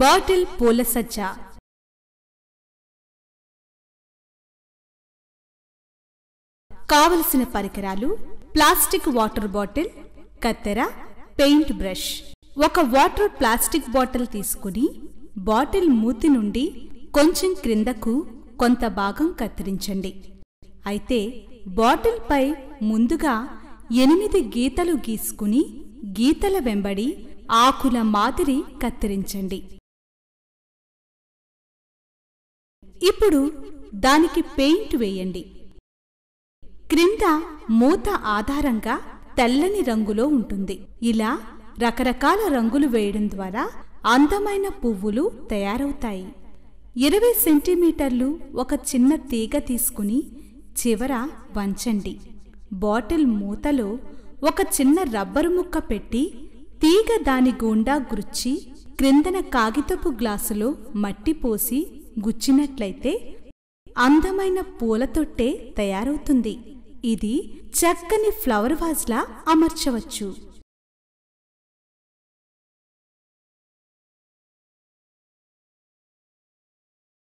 bottle పూల సజ్జ కావలసిన పరికరాలు ప్లాస్టిక్ వాటర్ బాటిల్ కత్తెర పెయింట్ బ్రష్ ఒక వాటర్ ప్లాస్టిక్ బాటిల్ తీసుకుని బాటిల్ మూతి నుండి కొంచెం క్రిందకు కొంత భాగం కత్తిరించండి అయితే బాటిల్పై ముందుగా ఎనిమిది గీతలు గీసుకుని గీతల వెంబడి ఆకుల మాదిరి కత్తిరించండి ఇప్పుడు దానికి పెయింట్ వేయండి క్రింద మూత ఆధారంగా తెల్లని రంగులో ఉంటుంది ఇలా రకరకాల రంగులు వేయడం ద్వారా అందమైన పువ్వులు తయారవుతాయి ఇరవై సెంటీమీటర్లు ఒక చిన్న తీగ తీసుకుని చివర వంచండి బాటిల్ మూతలో ఒక చిన్న రబ్బరు ముక్క పెట్టి తీగ దాని గుండా గుచ్చి క్రిందన కాగితపు గ్లాసులో మట్టి పోసి గుచ్చినట్లయితే అందమైన పూలతొట్టే తయారవుతుంది ఇది చక్కని ఫ్లవర్ వాజ్లా అమర్చవచ్చు